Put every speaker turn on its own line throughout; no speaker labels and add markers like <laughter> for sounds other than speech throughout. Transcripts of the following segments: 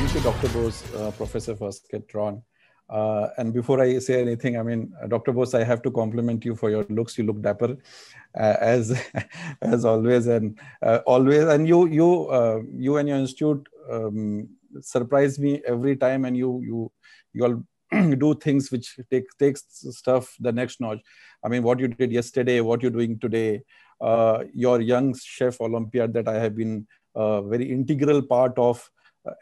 thank you, Dr. Bose, uh, Professor Vasket Ron. Uh, and before I say anything, I mean, uh, Dr. Bose, I have to compliment you for your looks. You look dapper, uh, as <laughs> as always, and uh, always. And you you uh, you and your institute um, surprise me every time. And you you you all <clears throat> do things which take takes stuff the next notch. I mean, what you did yesterday, what you're doing today, your young chef Olympiad that I have been a very integral part of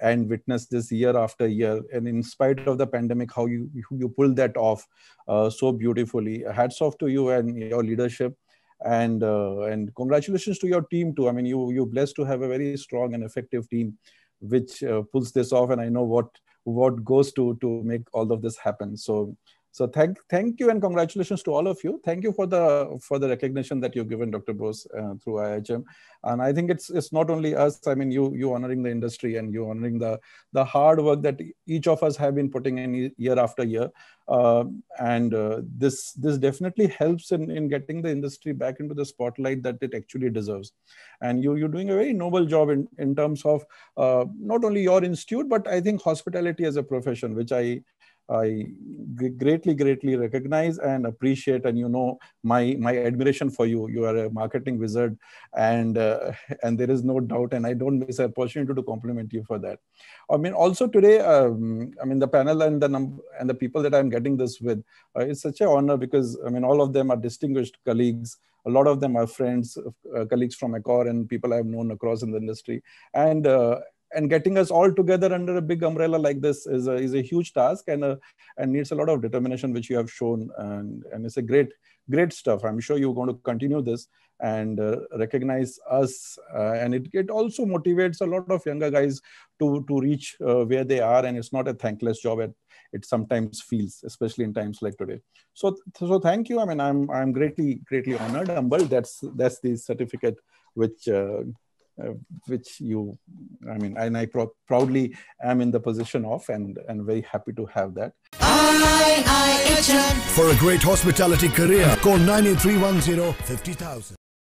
and witness this year after year and in spite of the pandemic how you you pulled that off uh, so beautifully hats off to you and your leadership and uh, and congratulations to your team too i mean you you blessed to have a very strong and effective team which uh, pulls this off and i know what what goes to to make all of this happen so so thank, thank you and congratulations to all of you. Thank you for the for the recognition that you've given Dr. Bose uh, through IHM. And I think it's it's not only us. I mean, you you honoring the industry and you honoring the the hard work that each of us have been putting in year after year. Uh, and uh, this this definitely helps in in getting the industry back into the spotlight that it actually deserves. And you you're doing a very noble job in in terms of uh, not only your institute but I think hospitality as a profession, which I I greatly, greatly recognize and appreciate, and you know my my admiration for you. You are a marketing wizard, and uh, <laughs> and there is no doubt, and I don't miss an opportunity to compliment you for that. I mean, also today, um, I mean the panel and the num- and the people that I'm getting this with, uh, it's such an honor because I mean all of them are distinguished colleagues. A lot of them are friends, uh, colleagues from Accor, and people I've known across in the industry, and uh, and getting us all together under a big umbrella like this is a, is a huge task and a, and needs a lot of determination which you have shown and, and it's a great great stuff i'm sure you're going to continue this and uh, recognize us uh, and it, it also motivates a lot of younger guys to to reach uh, where they are and it's not a thankless job it, it sometimes feels especially in times like today so so thank you i mean i'm i'm greatly greatly honored humbled that's that's the certificate which uh, uh, which you, I mean, and I proudly am in the position of and, and very happy to have that. For a great hospitality career, call 9310 50,000.